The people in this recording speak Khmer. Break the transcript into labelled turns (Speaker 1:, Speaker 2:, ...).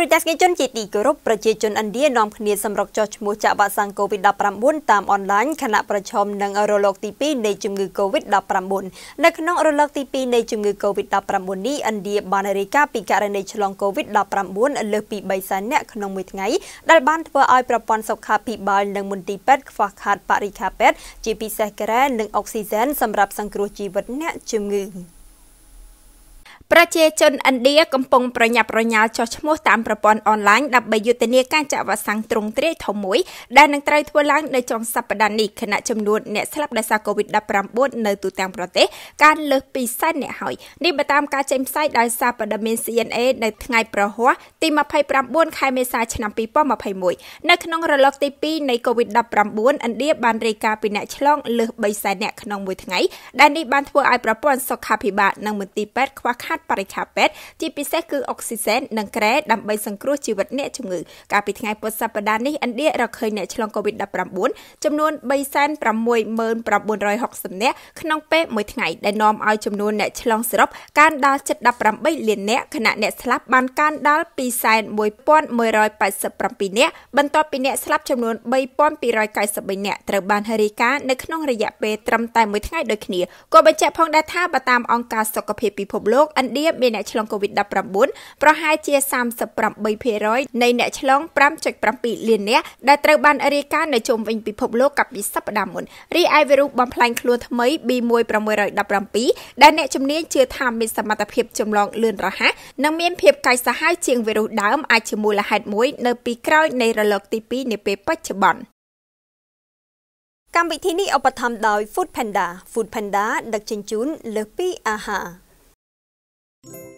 Speaker 1: គ្រូចាស់គិជនជាទីគោរពប្រជាជនឥណ្ឌានាំគ្នាសម្រុកចោះឈ្មោះចាក់វ៉ាក់សាំង COVID-19 តាមអនឡាញខណៈប្រឈមនឹងរលកទី2នៃជំងឺ COVID-19 នៅក្នុងរលកទី2នៃជំងឺ COVID-19 នេះឥណ្ឌាបានរាយការណ៍ពីករណីឆ្លង COVID-19 លើសពី3សែននាក់ក្នុងមួយថ្ងៃដែលបានធ្វើឲ្យប្រព័ន្ធសុខាភិបាលនិងមន្ទីរពេទ្យខ្វះខាតបរិការពេទ្យជាពិសេសការ៉េនិងអុកស៊ីហ្សែនសម្រាប់សង្គ្រោះជីវិតអ្នកជំងឺ។ប្រជាជនឥណ្ឌាកំពុងប្រញាប់ប្រញាល់ចោះឈ្មោ
Speaker 2: ះតាមប្រព័ន្ធអនឡាញដើម្បីយុទ្ធនាការចាក់វ៉ាក់សាំងទ្រង់ទ្រាយធំមួយដែលនឹងត្រូវធ្វើឡើងនៅចុងសប្តាហ៍នេះខណៈចំនួនអ្នកស្លាប់ដោយសារ COVID-19 នៅទូទាំងប្រទេសកើនលើសពីសែនអ្នកហើយនេះបើតាមការចេញផ្សាយដោយសារព័ត៌មាន CNA នៅថ្ងៃប្រហ័សទី29ខែមេសាឆ្នាំ2021នៅក្នុងរលកទី2នៃ COVID-19 ឥណ្ឌាបានរាយការណ៍ពីអ្នកឆ្លងលើស3សែនអ្នកក្នុងមួយថ្ងៃដែលនេះបានធ្វើឲ្យប្រព័ន្ធសុខាភិបាលនិងមន្ទីរពេទ្យខ្វះខាតតបរិច្ឆាពេទ្យជាពិសេសគឺអុកស៊ីហ្សែននិងក្រែដើម្បីសង្គ្រោះជីវិតអ្នកជំងឺកាលពីថ្ងៃពុធសប្តាហ៍នេះឥណ្ឌារកឃើញអ្នកឆ្លង COVID-19 ចំនួន369,960នាក់ក្នុងពេលមួយថ្ងៃដែលនាំឲ្យចំនួនអ្នកឆ្លងសរុបកើនដល់ជិត18លាននាក់ខណៈអ្នកស្លាប់បានកើនដល់211,187នាក់បន្ទាប់ពីអ្នកស្លាប់ចំនួន3,293នាក់ត្រូវបានរាយការណ៍នៅក្នុងរយៈពេលត្រឹមតែមួយថ្ងៃដូចគ្នាក៏បញ្ជាក់ផងដែរថាបើតាមអង្គការសុខភាពពិភពលោកឥណ្ឌណ្ឌាមានអ្នកឆ្លង COVID-19 ប្រហែលជា38%នៃអ្នកឆ្លង5.7លាននាក់ដែលត្រូវបានរាយការណ៍នៅជុំវិញពិភពលោកកាលពីសប្តាហ៍មុនរីឯវីរុសបំផ្លាញខ្លួនថ្មី B.1.617 ដែលអ្នកជំនាញជឿថាមានសមត្ថភាពចម្លងលឿនរហ័សនិងមាន ភាព កាចសាហាវជាងវីរុសដើម អាចជាមូលហេតុមួយនៅពីក្រោយនៃរលកទី2នាពេលបច្ចុប្បន្ន
Speaker 1: កម្មវិធីនេះឧបត្ថម្ភដោយ Food Panda Food Panda ដឹកជញ្ជូនលើសពីអាហារ Thank you